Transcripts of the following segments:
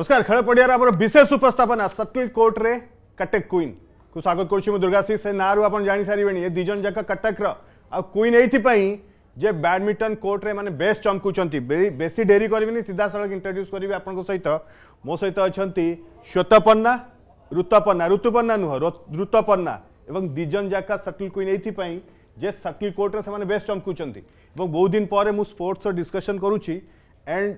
नमस्कार खेल पड़िया विशेष उपस्थापना सटिल कोर्टे कटक क्वीन को स्वागत करुच्ची मुझ दुर्गा सिंह से ना रू आप जा सारे ये दुजन जाक कटक्र क्वीन यहीपाई जे बैडमिंटन कोर्टे मैंने बेस्ट चमकुंट बेसी डेरी करें सीधा साल इंट्रोड्यूस करी आप सहित मो सहित अच्छा श्वेतपन्ना ऋतपन्ना ऋतुपन्ना नुह ऋतपन्ना और दिजन जाक सटिल क्वीन यहीपाई जे सटिल कोर्टे से बेस्ट चमकुंट बहुत दिन पर मुझ स्पोर्टस डिस्कसन करुच्ची एंड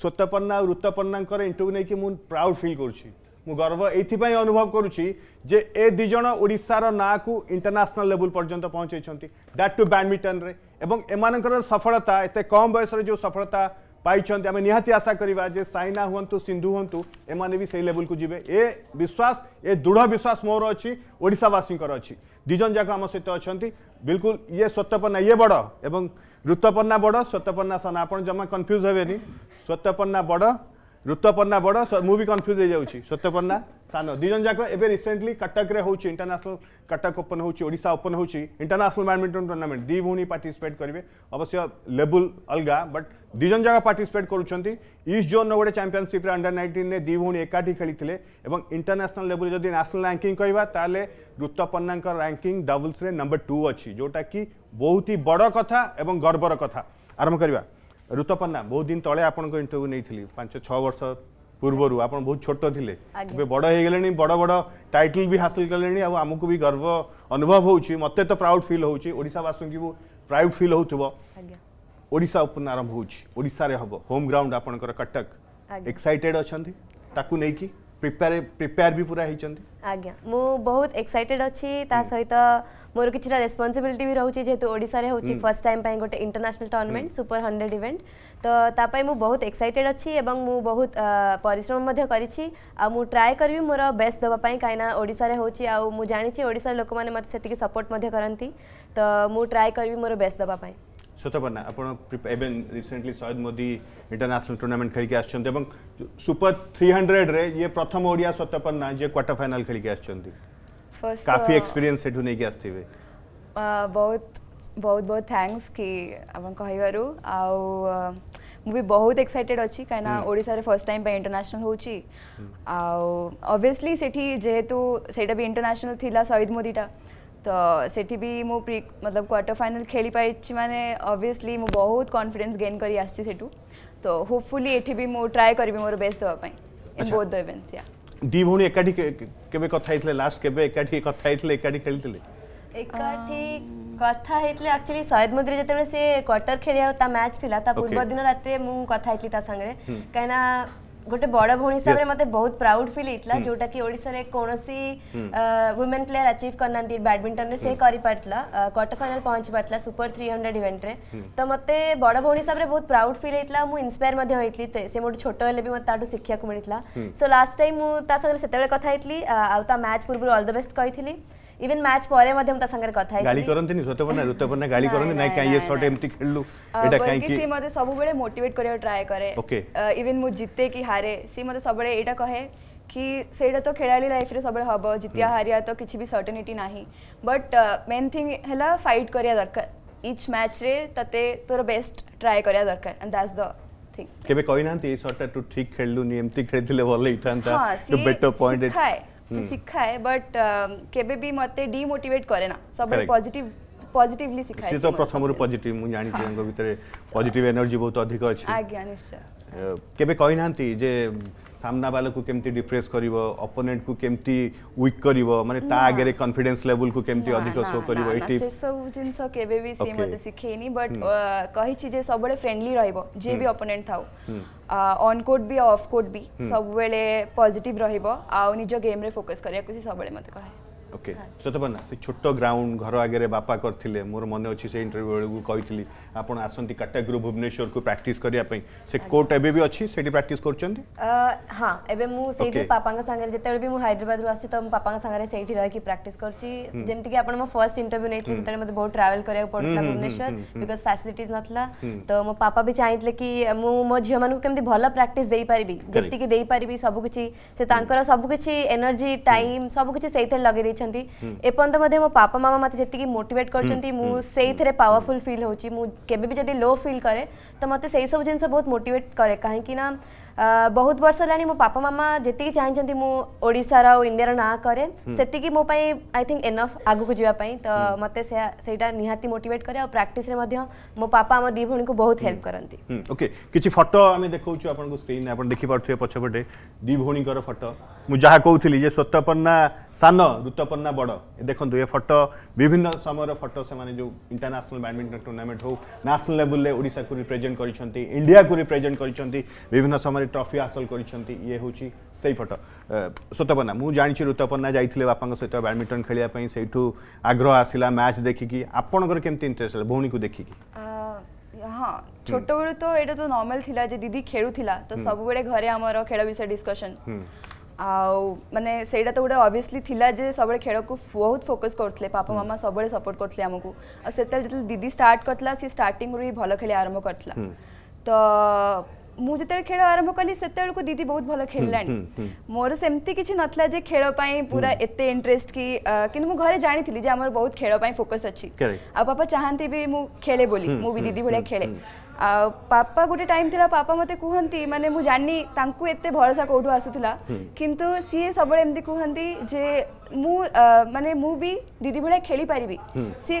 শ্বেতপর্ণা আর ঋতুপর্ণাঙ্কর ইন্টরভিউ নেই মু প্রাউড ফিল করছি মু গর্ব এইপাই অনুভব করছি যে এ দুইজন ওড়শার নাঁকু ইন্টরন্যাশনাল লেভেল পর্যন্ত পৌঁছাইছেন দ্যাট টু ব্যাডমিন্টনরে এবং এমানকর সফলতা এত কম বয়সের যে সফলতা পাইছেন আমি নিহতি আশা করা যে সাইনা হুঁতু সিন্ধু হুঁতু এমানে বি সেই লেভেলকু যাবে এ বিশ্বাস এ দৃঢ় বিশ্বাস মোর অছি ওড়শাবাসীকর অছি দুইজন যাক আমার সহ অনেক বিলকুল ইয়ে সত্যপনা ইয়ে বড় এবং ऋतुपर्णा बड स्वतपर्णा सन आपण जमा कन्फ्यूज हवेनी स्वतपर्णा बड ଋତୁପର୍ଣ୍ଣା ବଡ଼ ମୁଁ ବି କନଫ୍ୟୁଜ୍ ହେଇଯାଉଛି ସତ୍ୟପର୍ଣ୍ଣା ସାନ ଦୁଇ ଜଣ ଯାକ ଏବେ ରିସେଣ୍ଟଲି କଟକରେ ହେଉଛି ଇଣ୍ଟରନ୍ୟାସନାଲ କଟକ ଓପନ୍ ହେଉଛି ଓଡ଼ିଶା ଓପନ୍ ହେଉଛି ଇଣ୍ଟରନ୍ୟାସନାଲ ବ୍ୟାଡ଼ମିଣ୍ଟନ ଟୁର୍ଣ୍ଣାମେଣ୍ଟ ଦୁଇ ଭଉଣୀ ପାର୍ଟିସିପେଟ୍ କରିବେ ଅବଶ୍ୟ ଲେବୁଲ୍ ଅଲଗା ବଟ୍ ଦୁଇ ଜଣ ଯାକ ପାର୍ଟିସିପେଟ୍ କରୁଛନ୍ତି ଇଷ୍ଟ ଜୋନ୍ର ଗୋଟେ ଚାମ୍ପିଅନସିପ୍ରେ ଅଣ୍ଡର ନାଇଣ୍ଟିନ୍ରେ ଦୁଇ ଭଉଣୀ ଏକାଠି ଖେଳିଥିଲେ ଏବଂ ଇଣ୍ଟରନ୍ୟାସନାଲ ଲେବୁଲ୍ରେ ଯଦି ନ୍ୟାସନାଲ ରାଙ୍କିଂ କହିବା ତାହେଲେ ଋତୁପର୍ଣ୍ଣାଙ୍କ ରାଙ୍କିଂ ଡବଲ୍ସରେ ନମ୍ବର ଟୁ ଅଛି ଯେଉଁଟାକି ବହୁତ ହି ବଡ଼ କଥା ଏବଂ ଗର୍ବର କଥା ଆରମ୍ଭ କରିବା ঋতুপর্ণা বহু দিন তলে আপনার ইন্টরভিউ নিয়েছিলি পাঁচ ছ বর্ষ পূর্বর আপনার বহু ছোট লে এবে বড় হয়ে গেলে বড় বড় টাইটল বি হাসিল কলে আমি বি গর্ব অনুভব হচ্ছে মতো তো প্রাউড ফিল হচ্ছে ওড়শাবাসী প্রাউড ফিল হোথব ওড়শা উপরে আরম্ভ হচ্ছে ওড়শার হব হোম গ্রাউন্ড আপনার কটক এক্সাইটেড অনেক তাকে নেই ପ୍ରିପେୟାର ପ୍ରିପେୟାର ବି ପୁରା ହେଇଛନ୍ତି ଆଜ୍ଞା ମୁଁ ବହୁତ ଏକ୍ସାଇଟେଡ୍ ଅଛି ତା ସହିତ ମୋର କିଛିଟା ରେସ୍ପନ୍ସିବିଲିଟି ବି ରହୁଛି ଯେହେତୁ ଓଡ଼ିଶାରେ ହେଉଛି ଫର୍ଷ୍ଟ ଟାଇମ୍ ପାଇଁ ଗୋଟେ international tournament super hundred event ତ ତା ପାଇଁ ମୁଁ ବହୁତ ଏକ୍ସାଇଟେଡ୍ ଅଛି ଏବଂ ମୁଁ ବହୁତ ପରିଶ୍ରମ ମଧ୍ୟ କରିଛି ଆଉ ମୁଁ ଟ୍ରାଏ କରିବି ମୋର ବେଷ୍ଟ ଦେବା ପାଇଁ କାହିଁକିନା ଓଡ଼ିଶାରେ ହେଉଛି ଆଉ ମୁଁ ଜାଣିଛି ଓଡ଼ିଶାର ଲୋକମାନେ ମୋତେ ସେତିକି ସପୋର୍ଟ ମଧ୍ୟ କରନ୍ତି ତ ମୁଁ ଟ୍ରାଏ କରିବି ମୋର ବେଷ୍ଟ ଦେବା ପାଇଁ ସତପର୍ଣ୍ଣା ଆପଣ ଏବେ recently Syed Modi international tournament ଖେଳିକି ଆସିଛନ୍ତି ଏବଂ ସୁପର ଥ୍ରୀ ହଣ୍ଡ୍ରେଡ଼ରେ ଇଏ ପ୍ରଥମ ଓଡ଼ିଆ ସତପର୍ଣ୍ଣା ଯିଏ କ୍ୱାର୍ଟର ଫାଇନାଲ ଖେଳିକି ଆସିଛନ୍ତି କାଫି ଏକ୍ସପିରିଏନ୍ସ ସେଠୁ ନେଇକି ଆସିଥିବେ ବହୁତ ବହୁତ ବହୁତ ଥ୍ୟାଙ୍କସ୍ କି ଆପଣ କହିବାରୁ ଆଉ ମୁଁ ବି ବହୁତ ଏକ୍ସାଇଟେଡ୍ ଅଛି କାହିଁକିନା ଓଡ଼ିଶାରେ ଫର୍ଷ୍ଟ ଟାଇମ୍ ପାଇଁ ଇଣ୍ଟରନ୍ୟାସନାଲ୍ ହେଉଛି ଆଉ ଅବଭିୟସ୍ଲି ସେଠି ଯେହେତୁ ସେଇଟା ବି ଇଣ୍ଟରନ୍ୟାସନାଲ୍ ଥିଲା ସୟଦ ମୋଦିଟା ତ ସେଠି ବି ମୁଁ ପ୍ରି ମତଲବ କ୍ୱାର୍ଟର ଫାଇନାଲ୍ ଖେଳିପାରିଛି ମାନେ ଅବଭିୟସ୍ଲି ମୁଁ ବହୁତ କନଫିଡେନ୍ସ ଗେନ୍ କରି ଆସିଛି ସେଠୁ ତ ହୋପଫୁଲି ଏଠି ବି ମୁଁ ଟ୍ରାଏ କରିବି ମୋର ବେଷ୍ଟ ଦେବା ପାଇଁ ଇନ୍ ବୋଥ୍ ଦ ଇଭେଣ୍ଟସ୍ ୟା ଦୁଇ ଭଉଣୀ ଏକାଠି କେବେ କଥା ହେଇଥିଲେ ଲାଷ୍ଟ କେବେ ଏକାଠି କଥା ହେଇଥିଲେ ଏକାଠି ଖେଳିଥିଲେ ଏକାଠି କଥା ହେଇଥିଲେ ଆକ୍ଚୁଆଲି ସୟଦ ମୋଦିରେ ଯେତେବେଳେ ସେ କ୍ୱାର୍ଟର ଖେଳିବାର ତା ମ୍ୟାଚ୍ ଥିଲା ତା ପୂର୍ବ ଦିନ ରାତିରେ ମୁଁ କଥା ହେଇଥିଲି ତା ସାଙ୍ଗରେ କାହିଁକିନା ଗୋଟେ ବଡ଼ ଭଉଣୀ ହିସାବରେ ମୋତେ ବହୁତ ପ୍ରାଉଡ୍ ଫିଲ୍ ହେଇଥିଲା ଯେଉଁଟାକି ଓଡ଼ିଶାରେ କୌଣସି ୱିମେନ୍ ପ୍ଲେୟାର ଆଚିଭ୍ କରିନାହାନ୍ତି ବ୍ୟାଡ଼ମିଣ୍ଟନରେ ସେ କରିପାରିଥିଲା କ୍ୱାର୍ଟର ଫାଇନାଲ୍ ପହଞ୍ଚି ପାରିଥିଲା ସୁପର ଥ୍ରୀ ହଣ୍ଡ୍ରେଡ଼ ଇଭେଣ୍ଟରେ ତ ମୋତେ ବଡ଼ ଭଉଣୀ ହିସାବରେ ବହୁତ ପ୍ରାଉଡ୍ ଫିଲ୍ ହେଇଥିଲା ମୁଁ ଇନ୍ସପାୟାର ମଧ୍ୟ ହେଇଥିଲି ସେ ମୋଠୁ ଛୋଟ ହେଲେ ବି ମୋତେ ତାଠୁ ଶିଖିବାକୁ ମିଳିଥିଲା ସୋ ଲାଷ୍ଟ ଟାଇମ୍ ମୁଁ ତା ସାଙ୍ଗରେ ସେତେବେଳେ କଥା ହେଇଥିଲି ଆଉ ତା ମ୍ୟାଚ୍ ପୂର୍ବରୁ ଅଲ୍ ଦ ବେଷ୍ଟ କହିଥିଲି इवन ମ୍ୟାଚ୍ ପରେ ମଧ୍ୟ ମୁଁ ତା ସାଙ୍ଗରେ କଥା ହେଇଥିଲି ଗାଳି କରନ୍ତିନି ଶ୍ୱେତପର୍ଣ୍ଣା ଋତୁପର୍ଣ୍ଣା ଗାଳି କରନ୍ତି ନାଇଁ କାଇଁ ଏ ସଟ୍ ଏମିତି ଖେଳିଲୁ ଏଟା କାଇଁ କି ସେ ମୋତେ ସବୁବେଳେ ମୋଟିଭେଟ୍ କରିବାକୁ ଟ୍ରାଏ କରେ ଇଭେନ୍ ମୁଁ ଜିତେ କି ହାରେ ସେ ମୋତେ ସବୁବେଳେ ଏଇଟା କହେ କି ସେଇଟା ତ ଖେଳାଳି ଲାଇଫ୍ରେ ସବୁବେଳେ ହେବ ଜିତିଆ ହାରିଆ ତ କିଛି ବି ସର୍ଟେନିଟି ନାହିଁ ବଟ୍ ମେନ୍ ଥିଙ୍ଗ୍ ହେଲା ଫାଇଟ୍ କରିବା ଦରକାର ଇଚ୍ ମ୍ୟାଚ୍ରେ ତତେ ତୋର ବେଷ୍ଟ ଟ୍ରାଏ କରିବା ଦରକାର ଆଣ୍ଡ ଦ୍ୟାଟ୍ସ ଦ କେବେ କହିନାହାନ୍ତି ଏଇ ସଟ୍ଟା ତୁ ଠିକ୍ ଖେଳିଲୁନି ଏମିତି ଖେଳିଥିଲେ ଭଲ ହେଇଥାନ୍ତା ବେଟର ପଏଣ୍ଟ से हम्म। सीखा है बट um, केबे भी मते डिमोटिवेट करे ना सब पॉजिटिव पॉजिटिवली सिखाए से तो प्रथम रु पॉजिटिव मु जानि छी अंग भीतर पॉजिटिव एनर्जी बहुत अधिक अछि आज्ञा निश्चय केबे कहि नांती जे ସାମ୍ନା ବାଲାକୁ କେମିତି ଡିପ୍ରେସ୍ କରିବ ଅପୋନେଣ୍ଟକୁ କେମିତି ୱିକ୍ କରିବ ମାନେ ତା ଆଗରେ କନଫିଡେନ୍ସ ଲେଭେଲକୁ କେମିତି ଅଧିକ ଶୋ କରିବ ଏଇ ଟିପ୍ସ ସେସବୁ ଜିନିଷ କେବେ ବି ସିଏ ମୋତେ ଶିଖେଇନି ବଟ୍ କହିଛି ଯେ ସବୁବେଳେ ଫ୍ରେଣ୍ଡଲି ରହିବ ଯିଏ ବି ଅପୋନେଣ୍ଟ ଥାଉ অন কোর্ট বি অফ কোর্ট বি সবুলে পজিটিভ রহব আও নিজ গেমরে ফোকস করা সবুলে মতো কহে ଓକେ ଶ୍ୱେତପର୍ଣ୍ଣା ସେ ଛୋଟ ଗ୍ରାଉଣ୍ଡ ଘର ଆଗରେ ବାପା କରିଥିଲେ ମୋର ମନେ ଅଛି ସେ ଇଣ୍ଟରଭ୍ୟୁ ବେଳକୁ କହିଥିଲି ଆପଣ ଆସନ୍ତି କଟକରୁ ଭୁବନେଶ୍ୱରକୁ ପ୍ରାକ୍ଟିସ୍ କରିବା ପାଇଁ ସେ କୋର୍ଟ ଏବେ ବି ଅଛି ସେଠି ପ୍ରାକ୍ଟିସ୍ କରୁଛନ୍ତି ହଁ ଏବେ ମୁଁ ସେଇଠି ପାପାଙ୍କ ସାଙ୍ଗରେ ଯେତେବେଳେ ବି ମୁଁ ହାଇଦ୍ରାବାଦରୁ ଆସୁଛି ତ ମୁଁ ପାପାଙ୍କ ସାଙ୍ଗରେ ସେଇଠି ରହିକି ପ୍ରାକ୍ଟିସ୍ କରୁଛି ଯେମିତିକି ଆପଣ ମୋ ଫର୍ଷ୍ଟ ଇଣ୍ଟରଭ୍ୟୁ ନେଇଥିଲି ସେତେବେଳେ ମୋତେ ବହୁତ ଟ୍ରାଭେଲ୍ କରିବାକୁ ପଡ଼ୁଥିଲା ଭୁବନେଶ୍ୱର ବିକଜ୍ ଫ୍ୟାସିଲିଟିଜ୍ ନଥିଲା ତ ମୋ ପାପା ବି ଚାହିଁଥିଲେ କି ମୁଁ ମୋ ଝିଅମାନଙ୍କୁ କେମିତି ଭଲ ପ୍ରାକ୍ଟିସ୍ ଦେଇପାରିବି ଯେତିକି ଦେଇପାରିବି ସବୁକିଛି ସେ ତାଙ୍କର ସବୁକିଛି ଏନର୍ଜି ଟାଇମ୍ ସବୁକିଛି ସେଇଥିରେ ଲଗେଇ ଦେଇଛନ୍ତି କରିଛନ୍ତି ଏପର୍ଯ୍ୟନ୍ତ ମଧ୍ୟ ମୋ ବାପା ମାମା ମୋତେ ଯେତିକି ମୋଟିଭେଟ୍ କରିଛନ୍ତି ମୁଁ ସେଇଥିରେ ପାୱାରଫୁଲ୍ ଫିଲ୍ ହେଉଛି ମୁଁ କେବେ ବି ଯଦି ଲୋ ଫିଲ୍ କରେ ତ ମୋତେ ସେଇ ସବୁ ଜିନିଷ ବହୁତ ମୋଟିଭେଟ୍ କରେ କାହିଁକି ନା बहुत वर्ष मो पापा मामा जी चाहते मुझार आ इंडिया ना कैर से मो आई थिंक एनफ आगे जावाई तो मत से निहाती मोटेट कै प्राक्ट मो पापा मो दी भी को बहुत हेल्प करती ओके किसी फटो आम देखा स्क्रीन देखिपे पचपटे दी भर फटो मुझे कहती स्वतपन्ना सान ऋतुपन्ना बड़ देखो ये फटो विभिन्न समय फटो से जो इंटरनेशनल बैडमिंटन टूर्णमेंट हो नेशनल लेवल ओडा को रिप्रेजेंट कर इंडिया को रिप्रेजेंट कर विभिन्न समय ଭାବରେ ଟ୍ରଫି ହାସଲ କରିଛନ୍ତି ଇଏ ହେଉଛି ସେଇ ଫଟୋ ସ୍ୱତପନ୍ନା ମୁଁ ଜାଣିଛି ଋତପନ୍ନା ଯାଇଥିଲେ ବାପାଙ୍କ ସହିତ ବ୍ୟାଡ଼ମିଣ୍ଟନ ଖେଳିବା ପାଇଁ ସେଇଠୁ ଆଗ୍ରହ ଆସିଲା ମ୍ୟାଚ୍ ଦେଖିକି ଆପଣଙ୍କର କେମିତି ଇଣ୍ଟରେଷ୍ଟ ହେଲା ଭଉଣୀକୁ ଦେଖିକି ହଁ ଛୋଟବେଳୁ ତ ଏଇଟା ତ ନର୍ମାଲ ଥିଲା ଯେ ଦିଦି ଖେଳୁଥିଲା ତ ସବୁବେଳେ ଘରେ ଆମର ଖେଳ ବିଷୟ ଡିସ୍କସନ୍ ଆଉ ମାନେ ସେଇଟା ତ ଗୋଟେ ଅବଭିୟସଲି ଥିଲା ଯେ ସବୁବେଳେ ଖେଳକୁ ବହୁତ ଫୋକସ୍ କରୁଥିଲେ ବାପା ମାମା ସବୁବେଳେ ସପୋର୍ଟ କରୁଥିଲେ ଆମକୁ ଆଉ ସେତେବେଳେ ଯେତେବେଳେ ଦିଦି ଷ୍ଟାର୍ଟ କରିଥିଲା ସିଏ ଷ୍ଟାର୍ଟିଂରୁ ହିଁ ଭଲ ଖେଳି ଆରମ୍ଭ କରିଥିଲା ତ ମୁଁ ଯେତେବେଳେ ଖେଳ ଆରମ୍ଭ କଲି ସେତେବେଳକୁ ଦିଦି ବହୁତ ଭଲ ଖେଳିଲାଣି ମୋର ସେମିତି କିଛି ନଥିଲା ଯେ ଖେଳ ପାଇଁ ପୁରା ଏତେ ଇଣ୍ଟରେଷ୍ଟ କି କିନ୍ତୁ ମୁଁ ଘରେ ଜାଣିଥିଲି ଯେ ଆମର ବହୁତ ଖେଳ ପାଇଁ ଫୋକସ୍ ଅଛି ଆଉ ପାପା ଚାହାନ୍ତି ବି ମୁଁ ଖେଳେ ବୋଲି ମୁଁ ବି ଦିଦି ଭଳିଆ ଖେଳେ ଆଉ ପାପା ଗୋଟେ ଟାଇମ୍ ଥିଲା ପାପା ମୋତେ କୁହନ୍ତି ମାନେ ମୁଁ ଜାଣିନି ତାଙ୍କୁ ଏତେ ଭରସା କେଉଁଠୁ ଆସୁଥିଲା କିନ୍ତୁ ସିଏ ସବୁବେଳେ ଏମିତି କୁହନ୍ତି ଯେ ମୁଁ ମାନେ ମୁଁ ବି ଦିଦି ଭଳିଆ ଖେଳିପାରିବି ସିଏ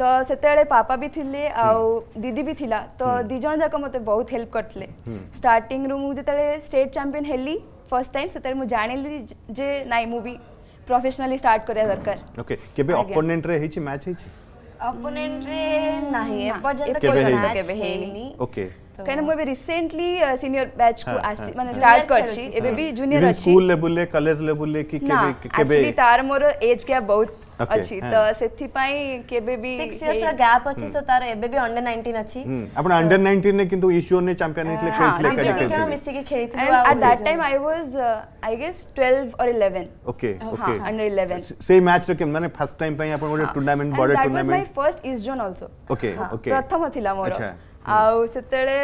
तो से पापा भी थी आउ दीदी भी थिला तो दिज जाक मत बहुत हेल्प करते स्टार्टिंग रु मु स्टेट चैंपियन हेली फर्स्ट टाइम मुझे जान ली जे ना मु भी स्टार्ट करिया दरकार ओके केबे ओपोनेंट रे हेछि मैच को ओपोनेंट रे नाही कर केबे हेनी भी କାହିଁକିନା ମୁଁ ଏବେ ରିସେଣ୍ଟଲି ले ବ୍ୟାଚ୍ କୁ ले कि ଷ୍ଟାର୍ଟ କରିଛି ଏବେ तार मोर ଅଛି ସ୍କୁଲ बहुत ଅଛି ତ ସେଥିପାଇଁ କେବେ ବି 6 ଇୟର୍ସର ଗ୍ୟାପ୍ ଅଛି ସୋ ତାର ଏବେ ବି ଅଣ୍ଡର 19 ଅଛି ଆପଣ ଅଣ୍ଡର 19 ରେ କିନ୍ତୁ ଇଶ୍ୱର ନେ ଚାମ୍ପିୟନ ହେଇଥିଲେ ଖେଳିଥିଲେ କ୍ରିକେଟ ହଁ ଦିଟା ମିଶିକି ଖେଳିଥିଲୁ at that time I was I guess 12 or 11 okay okay under 11 ସେଇ ମ୍ୟାଚ୍ ରେ ମାନେ ଫାର୍ଷ୍ଟ ଟାଇମ୍ ପାଇଁ ଆପଣ ଗୋଟେ ଟୁର୍ଣ୍ଣାମେଣ୍ଟ ବଡ଼ tournament and that was my first East Zone also okay okay ପ୍ରଥମ ଥିଲା ମୋର ଆଚ୍ଛା ଆଉ ସେତେବେଳେ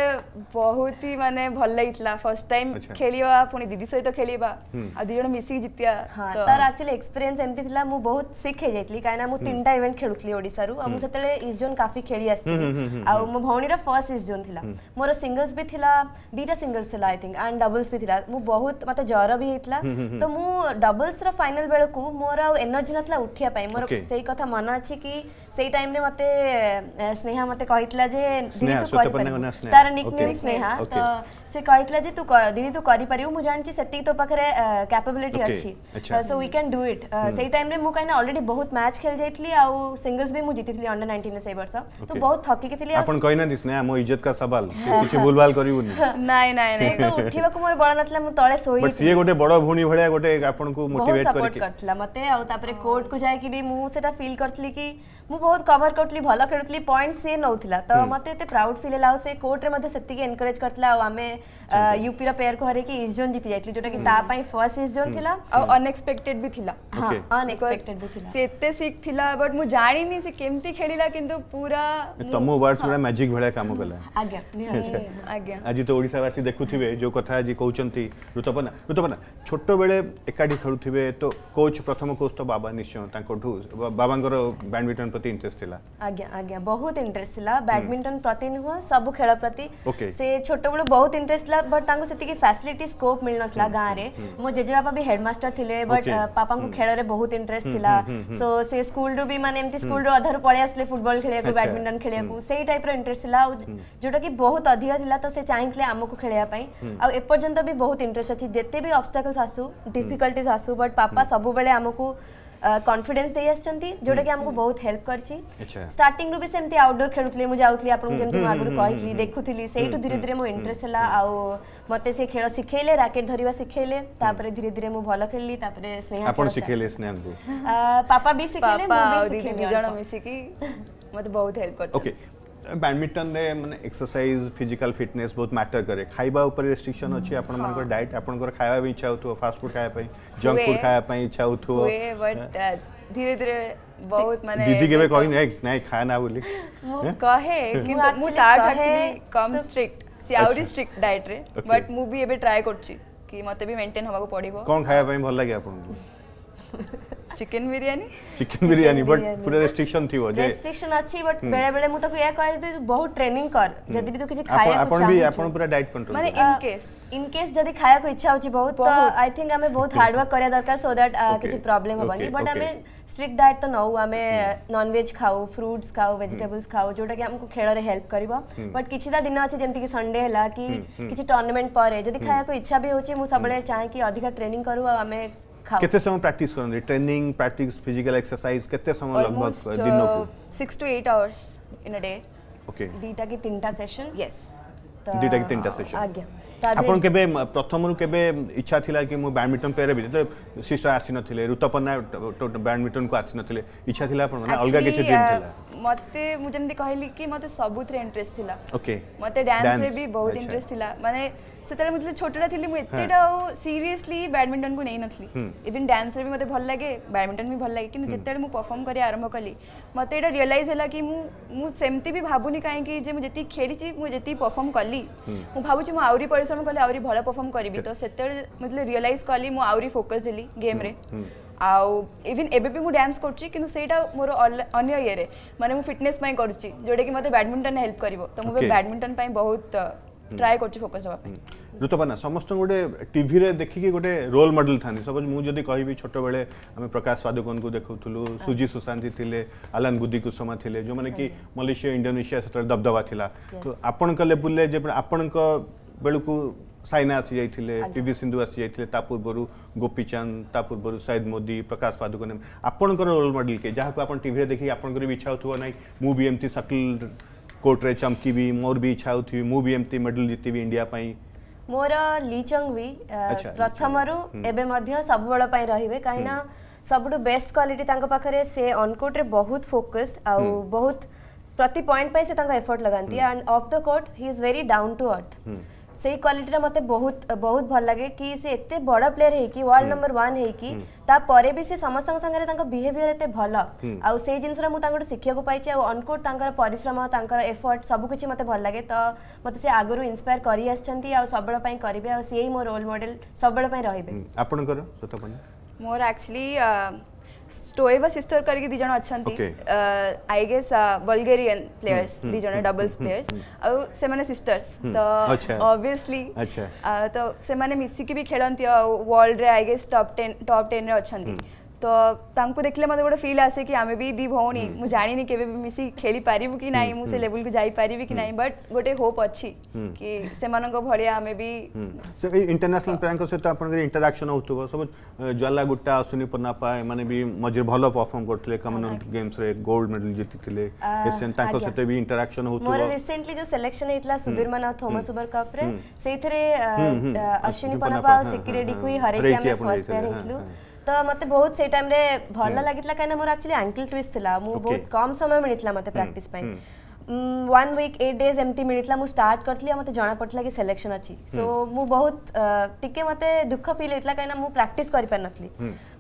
ବହୁତ ହି ମାନେ ଭଲ ଲାଗିଥିଲା ଫର୍ଷ୍ଟ ଟାଇମ୍ ଖେଳିବା ପୁଣି ଦିଦି ସହିତ ଖେଳିବା ଆଉ ଦି ଜଣ ମିଶିକି ଜିତିବା ତାର ଆକ୍ଚୁଆଲି ଏକ୍ସପିରିଏନ୍ସ ଏମିତି ଥିଲା ମୁଁ ବହୁତ ଶିଖ୍ ହେଇଯାଇଥିଲି କାହିଁକିନା ମୁଁ ତିନିଟା ଇଭେଣ୍ଟ ଖେଳୁଥିଲି ଓଡ଼ିଶାରୁ ଆଉ ମୁଁ ସେତେବେଳେ ଇଜୋନ୍ କାଫି ଖେଳି ଆସିଥିଲି ଆଉ ମୋ ଭଉଣୀର ଫର୍ଷ୍ଟ ଇଜୋନ୍ ଥିଲା ମୋର ସିଙ୍ଗଲ୍ସ ବି ଥିଲା ଦିଟା ସିଙ୍ଗଲ୍ସ ଥିଲା ଆଇ ଥିଙ୍କ ଆଣ୍ଡ ଡବଲ୍ସ ବି ଥିଲା ମୁଁ ବହୁତ ମୋତେ ଜ୍ୱର ବି ହେଇଥିଲା ତ ମୁଁ ଡବଲ୍ସର ଫାଇନାଲ ବେଳକୁ ମୋର ଆଉ ଏନର୍ଜି ନଥିଲା ଉଠିବା ପାଇଁ ମୋର ସେଇ କଥା ମନେ ଅଛି କି সেই টাইম রে মতে স্নেহা মতে কইতলা যে দিদি তু করি পারিবু তার নিকনেম স্নেহা তো সে কইতলা যে তু দিদি তু করি পারিবু মু জানছি সেতি তো পাখরে ক্যাপাবিলিটি আছে so we can do it সেই টাইম রে মু কাইনা অলরেडी বহুত ম্যাচ খেল যাইতলি আউ সিঙ্গলস বি মু জিতিতলি আন্ডার 19 রে সেই বর্ষ তো বহুত থকি কি থিলি আপন কইনা দিস না মো इज्जत का सवाल কিছু ভুলভাল করিবু নি নাই নাই নাই তো উঠিবাকু মোর বড় নতলা মু তলে সোই বাট সিয়ে গোটে বড় ভুনি ভড়িয়া গোটে আপনকু মোটিভেট করি বহুত সাপোর্ট করতলা মতে আউ তারপরে কোর্ট কু যাই কি বি মু সেটা ফিল করতলি কি मु बहुत कवर करुँ भल खेलुँ पॉइंट सी नौला तो मत प्राउड फिल होगा से कोर्ट्रे सेको एनकरेज करता आम यूपी रेयर को हरिक इज जोन जीती जाइए जो फर्स्ट इज जोन अनएक्सपेक्टेड भी भी बट मु जानी से केमती खेलिला पूरा मैजिक भले काम कला आज तो ओडिसावासी देखु जो कथा आज कहते ऋतुपना छोट बेले एकाठी खेलुए तो कोच प्रथम कोच तो बाबा निश्चय बाबा बैडमिंटन प्रति इंटरेस्ट ला आज्ञा आज्ञा बहुत इंटरेस्ट ला बैडमिंटन प्रति न हो सब खेल प्रति ओके से छोटे बड़े बहुत इंटरेस्ट ला बट तांगो से तिके फैसिलिटी स्कोप मिल न थला गां रे मो जेजे पापा भी हेडमास्टर थिले बट पापा को खेल रे बहुत इंटरेस्ट थिला सो से स्कूल रो भी माने एमति स्कूल रो अधर पळे असले फुटबॉल खेले को बैडमिंटन खेले को सेई टाइप रो इंटरेस्ट ला जोटा की बहुत अधिक थिला तो से चाहिथले आमो को खेलया पई आ ए पर्यंत भी बहुत इंटरेस्ट अछि जेते भी ऑब्स्टेकल्स आसु डिफिकल्टीज आसु बट पापा सब बेले आमो को कन्फिडेन्स जोटा कि आमको हम्म। बहुत हेल्प कर स्टार्टिंग भी सेम आउटडोर खेलुँ जाऊँगी आपको आगे कही देखुली से धीरे धीरे मो इंटरेस्ट है आउ मत से खेल शिखेले राकेट धरवा शिखेले हम्म। धीरे धीरे मुझे भल खेली पापा भी शिखेले मत बहुत हेल्प करते ओके ବ୍ୟାଡ଼ମିଣ୍ଟନରେ ମାନେ ଏକ୍ସରସାଇଜ୍ ଫିଜିକାଲ୍ ଫିଟନେସ୍ ବହୁତ ମ୍ୟାଟର କରେ ଖାଇବା ଉପରେ ରେଷ୍ଟ୍ରିକ୍ସନ୍ ଅଛି ଆପଣମାନଙ୍କର ଡାଏଟ୍ ଆପଣଙ୍କର ଖାଇବା ପାଇଁ ଇଚ୍ଛା ହେଉଥିବ ଫାଷ୍ଟଫୁଡ଼୍ ଖାଇବା ପାଇଁ ଜଙ୍କ ଫୁଡ଼୍ ଖାଇବା ପାଇଁ ଇଚ୍ଛା ହେଉଥିବ धीरे धीरे बहुत माने दीदी केबे कहि नै नै खाना बोली कहे किंतु मु टाट एक्चुअली कम स्ट्रिक्ट सी आउरी स्ट्रिक्ट डाइट रे बट मु भी एबे ट्राई करछि कि मते भी मेंटेन होबाको पड़िबो कोन खाया पई भल लागे आपन chicken biryani chicken biryani but पूरा रेस्ट्रिक्शन थी वो जे रेस्ट्रिक्शन अछि बट बेले बेले मु तको ए कह दे बहुत ट्रेनिंग कर हम्म। जदी भी तो किछ खाय आपन भी आपन तो। पूरा डाइट कंट्रोल माने इन केस इन केस जदी खाय को इच्छा होची बहुत तो आई थिंक हमें बहुत हार्ड वर्क करया दरकार सो दैट किछ प्रॉब्लम होबनी बट हमें स्ट्रिक्ट डाइट तो नौ आमे नॉनवेज खाऊ फ्रूट्स खाऊ वेजिटेबल्स खाऊ जोटा के हमको खेल रे हेल्प करबो बट किछि दा दिन आछे जेंति कि संडे हला कि किछि टूर्नामेंट पर जदी खाय को इच्छा भी होची मु हम्म। सबले चाहे कि अधिक ट्रेनिंग करू आमे કેતે સમય પ્રેક્ટિસ કરો ટ્રેનિંગ પ્રેક્ટિસ ફિઝિકલ એક્સરસાઇઝ કેતે સમય લગભગ દિનનો 6 to 8 hours in a day okay દીટા કે તિનટા સેશન યસ દીટા કે તિનટા સેશન આજ્ઞା ଆପଣ କେବେ ପ୍ରଥମରୁ କେବେ ଇଚ୍ଛା ଥିଲା କି ମୁଁ ବ୍ୟାଡମିଣ୍ଟନ ପ୍ଲେୟର ହେବି ଯେତେବେଳେ ଶିଷ୍ୟ ଆସିନଥିଲେ ଋତୁପର୍ଣ୍ଣା ବ୍ୟାଡମିଣ୍ଟନକୁ ଆସିନଥିଲେ ଇଚ୍ଛା ଥିଲା ଆପଣଙ୍କ ନା ଅଲଗା କିଛି ଡ୍ରିମ୍ ଥିଲା ମୋତେ ମୁଁ ଯେମିତି କହିଲି କି ମୋତେ ସବୁଥିରେ ଇଣ୍ଟରେଷ୍ଟ ଥିଲା ଓକେ ମୋତେ ଡ୍ୟାନ୍ସରେ ବି ବହୁତ ଇଣ୍ଟରେଷ୍ଟ ଥିଲା ମାନେ ସେତେବେଳେ ମୁଁ ଯେତେବେଳେ ଛୋଟଟା ଥିଲି ମୁଁ ଏତେଟା ଆଉ ସିରିୟସଲି ବ୍ୟାଡ଼ମିଣ୍ଟନକୁ ନେଇନଥିଲି ଇଭିନ୍ ଡ୍ୟାନ୍ସରେ ବି ମୋତେ ଭଲ ଲାଗେ ବ୍ୟାଡ଼ମିଣ୍ଟନ ବି ଭଲ ଲାଗେ କିନ୍ତୁ ଯେତେବେଳେ ମୁଁ ପରଫର୍ମ କରିବା ଆରମ୍ଭ କଲି ମୋତେ ଏଇଟା ରିଅଲାଇଜ୍ ହେଲା କି ମୁଁ ମୁଁ ସେମିତି ବି ଭାବୁନି କାହିଁକି ଯେ ମୁଁ ଯେତିକି ଖେଳିଛି ମୁଁ ଯେତିକି ପରଫର୍ମ କଲି ମୁଁ ଭାବୁଛି ମୁଁ ଆହୁରି ପରିଶ୍ରମ କଲି ଆହୁରି ଭଲ ପରଫର୍ମ କରିବି ତ ସେତେବେଳେ ମୁଁ ଯେତେବେଳେ ରିଅଲାଇଜ୍ କଲି ମୁଁ ଆହୁରି ଫୋକସ୍ ଦେଲି ଗେମ୍ରେ ଆଉ ଇଭିନ୍ ଏବେ ବି ମୁଁ ଡ୍ୟାନ୍ସ କରୁଛି କିନ୍ତୁ ସେଇଟା ମୋର ଅନ୍ୟ ଇଏରେ ମାନେ ମୁଁ ଫିଟନେସ୍ ପାଇଁ କରୁଛି ଯେଉଁଟାକି ମୋତେ ବ୍ୟାଡ଼ମିଣ୍ଟନ ହେଲ୍ପ କରିବ ତ ମୁଁ ଏବେ ବ୍ୟାଡ଼ମିଣ୍ଟନ ପାଇଁ ବହୁତ ଟ୍ରାଏ କରୁଛି ଫୋକସ୍ ହେବା ପାଇଁ ऋतुपर्णा समस्त गोटे टी देखिक गोटे रोल मडेल था सपोज मुझे कह छोट बेले आम प्रकाश पादुकोन को देखुलू सुजी सुशांत थे आलान गुदी कुसुमा थे जो मैंने कि मलेसिया इंडोनेसिया से दबदबा था तो आपण लेवल आपण बेलू सैना आसी जाइए पी भी सिंधु आसी जाइए पूर्वर गोपीचंद पूर्व सहीद मोदी प्रकाश पादुकोन आपण रोल मडेल के जहाँ टीभी देखिए आप भी इच्छा हो मुझे सटल कोर्ट में चमकबी मोर भी इच्छा हो मुझे मेडल जितबी इंडिया ମୋର ଲି ଚଙ୍ଗ୍ବି ପ୍ରଥମରୁ ଏବେ ମଧ୍ୟ ସବୁବେଳ ପାଇଁ ରହିବେ କାହିଁକିନା ସବୁଠୁ ବେଷ୍ଟ କ୍ୱାଲିଟି ତାଙ୍କ ପାଖରେ ସେ ଅନକୋର୍ଟରେ ବହୁତ ଫୋକସ୍ଡ ଆଉ ବହୁତ ପ୍ରତି ପଏଣ୍ଟ ପାଇଁ ସେ ତାଙ୍କ ଏଫର୍ଟ ଲଗାନ୍ତି and off the court he is very down to earth से क्वालिटी मत बहुत बहुत भल लगे कि सी एत बड़ प्लेयर है वर्ल्ड नंबर वन तापे भी सी समस्त सागर एत भल आई जिन मुझे शिखा को पाई अनकोट परिश्रम एफर्ट सबकि मतलब भल लगे तो मत से आगुरी इन्सपायर कर सब करेंगे सी ही मो रोल मडेल सब रही मोर एक्चुअली स्टोएवा सिस्टर करके दी जण अछंती आई गेस बल्गेरियन प्लेयर्स दी जण डबल्स प्लेयर्स आ से माने सिस्टर्स तो ऑब्वियसली तो से माने मिसी के भी खेलंती वर्ल्ड रे आई गेस टॉप 10 टॉप 10 रे अछंती तो तांकु देखले मते गोटे फिल आसे कि आमे भी दी भौणी हम्म। मु जानिनी केबे भी मिसी खेली पारिबु कि नाही मु हम्म, से लेवल को जाई पारिबि कि नाही बट गोटे होप अछि कि सेमानक भलिया आमे भी से इंटरनेशनल प्लेयरक सहित आपन इंटरेक्शन होतबो सब ज्वाला गुट्टा अश्विनी पन्नापा माने भी मजे भलो परफॉर्म करथले कमनवेल्थ गेम्स रे गोल्ड मेडल जीतिथिले एशियन तांको सहित भी इंटरेक्शन होतबो मोर रिसेंटली जो सिलेक्शन हेतला Sudirman Thomas super cup रे सेथरे अश्विनी पन्नापा सिकिरेडी को हरेकी आमे फर्स्ट प्लेयर हेतलु ତ ମୋତେ ବହୁତ ସେଇ ଟାଇମ୍ରେ ଭଲ ଲାଗିଥିଲା କାହିଁକିନା ମୋର ଆକ୍ଚୁଆଲି ଆଙ୍କଲ ଟ୍ୱିଷ୍ଟ ଥିଲା ମୁଁ ବହୁତ କମ୍ ସମୟ ମିଳିଥିଲା ମୋତେ ପ୍ରାକ୍ଟିସ୍ ପାଇଁ ୱାନ୍ ୱିକ୍ ଏଇଟ୍ ଡେଜ୍ ଏମିତି ମିଳିଥିଲା ମୁଁ ଷ୍ଟାର୍ଟ କରିଥିଲି ଆଉ ମୋତେ ଜଣାପଡ଼ିଥିଲା କି ସେଲେକ୍ସନ୍ ଅଛି ସୋ ମୁଁ ବହୁତ ଟିକେ ମୋତେ ଦୁଃଖ ଫିଲ୍ ହେଇଥିଲା କାହିଁକିନା ମୁଁ ପ୍ରାକ୍ଟିସ୍ କରିପାରିନଥିଲି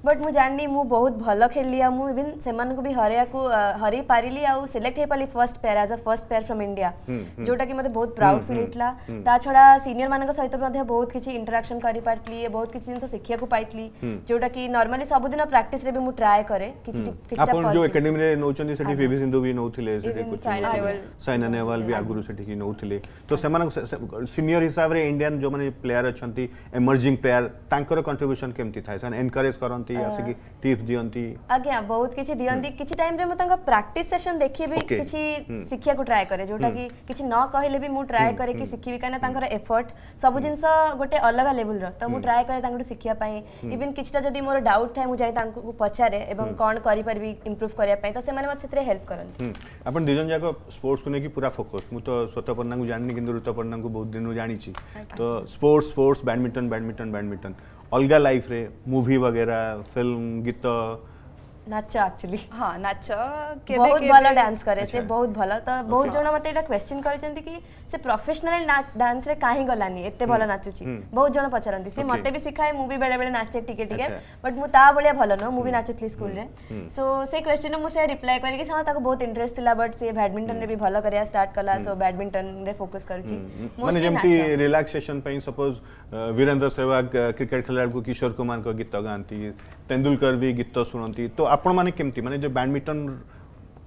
बट मुझे जानी मु बहुत भल खेल आ मु इवन सेमान भी हर को हरई पारिली सिलेक्ट हो पाली first player as a first player from India जोटा कि मतलब बहुत प्राउड फिल होता ता छडा सीनियर मान सहित बहुत किसी इंटरेक्शन कर पारतली बहुत किसी जिन शिखा पाई जोटा कि नर्माली सब दिन प्रैक्टिस रे भी मु ट्राई करे जो एकेडमी रे नोचन सेठी पीवी सिंधु भी नोथिले सेठी कुछ साइना नेहवाल भी आगुरु सेठी की नोथिले तो सेमान सीनियर हिसाब रे इंडियन जो माने प्लेयर अछंती इमर्जिंग प्लेयर तांकर कंट्रीब्यूशन केमती थाए सन एनकरेज करंती କରନ୍ତି ଆସିକି ଟିପ୍ସ ଦିଅନ୍ତି ଆଜ୍ଞା ବହୁତ କିଛି ଦିଅନ୍ତି କିଛି ଟାଇମରେ ମୁଁ ତାଙ୍କ ପ୍ରାକ୍ଟିସ ସେସନ ଦେଖି ବି କିଛି ଶିଖିବାକୁ ଟ୍ରାଏ କରେ ଯୋଉଟା କି କିଛି ନ କହିଲେ ବି ମୁଁ ଟ୍ରାଏ କରେ କି ଶିଖିବି କାହିଁକିନା ତାଙ୍କର ଏଫର୍ଟ ସବୁ ଜିନିଷ ଗୋଟେ ଅଲଗା ଲେଭେଲର ତ ମୁଁ ଟ୍ରାଏ କରେ ତାଙ୍କଠୁ ଶିଖିବା ପାଇଁ ଇଭିନ୍ କିଛିଟା ଯଦି ମୋର ଡାଉଟ୍ ଥାଏ ମୁଁ ଯାଇ ତାଙ୍କୁ ପଚାରେ ଏବଂ କ'ଣ କରିପାରିବି ଇମ୍ପ୍ରୁଭ୍ କରିବା ପାଇଁ ତ ସେମାନେ ମୋତେ ସେଥିରେ ହେଲ୍ପ କରନ୍ତି ଆପଣ ଦୁଇ ଜଣ ଯାକ ସ୍ପୋର୍ଟସକୁ ନେଇକି ପୁରା ଫୋକସ୍ ମୁଁ ତ ସ୍ୱତପର୍ଣ୍ଣାଙ୍କୁ ଜାଣିନି କିନ୍ତୁ ଋତପର୍ଣ୍ଣାଙ୍କୁ ବହୁତ ଦିନରୁ ଜାଣିଛି ତ sports sports badminton badminton badminton ଅଲଗା ଲାଇଫରେ ମୁଭି वगैरह ଫିଲ୍ମ ଗୀତ ନାଚ ଆକ୍ଚୁଆଲି ହଁ ନାଚ ବହୁତ ଭଲ ଡ୍ୟାନ୍ସ କରେ ସେ ବହୁତ ଭଲ ତ ବହୁତ ଜଣ ମୋତେ ଏଇଟା କ୍ୱେଶ୍ଚିନ୍ କରିଛନ୍ତି କି ସେ ପ୍ରଫେସନାଲ ଡ୍ୟାନ୍ସରେ କାହିଁ ଗଲାନି ଏତେ ଭଲ ନାଚୁଛି ବହୁତ ଜଣ ପଚାରନ୍ତି ସେ ମୋତେ ବି ଶିଖାଏ ମୁଁ ବି ବେଳେବେଳେ ନାଚେ ଟିକେ ଟିକେ ବଟ୍ ମୁଁ ତା ଭଳିଆ ଭଲ ନୁହଁ ମୁଁ ବି ନାଚୁଥିଲି ସ୍କୁଲରେ ସୋ ସେ କ୍ୱେଶ୍ଚିନ୍ ମୁଁ ସେ ରିପ୍ଲାଏ କରିକି ହଁ ତାକୁ ବହୁତ ଇଣ୍ଟରେଷ୍ଟ ଥିଲା ବଟ୍ ସେ ବ୍ୟାଡମିଣ୍ଟନରେ ବି ଭଲ କରିବା ଷ୍ଟାର୍ଟ କଲା ସୋ ବ୍ୟାଡମିଣ୍ଟନରେ ଫୋକସ୍ କରୁଛି ମାନେ ଯେମିତି ରିଲାକ୍ସେସନ୍ ପାଇଁ ସପୋଜ वीरेंद्र सहवाग क्रिकेट खिलाड़ी को किशोर कुमार को गीत गाँति तेंदुलकर भी गीत शुणती तो आपण मैंने केमती माने जो बैडमिंटन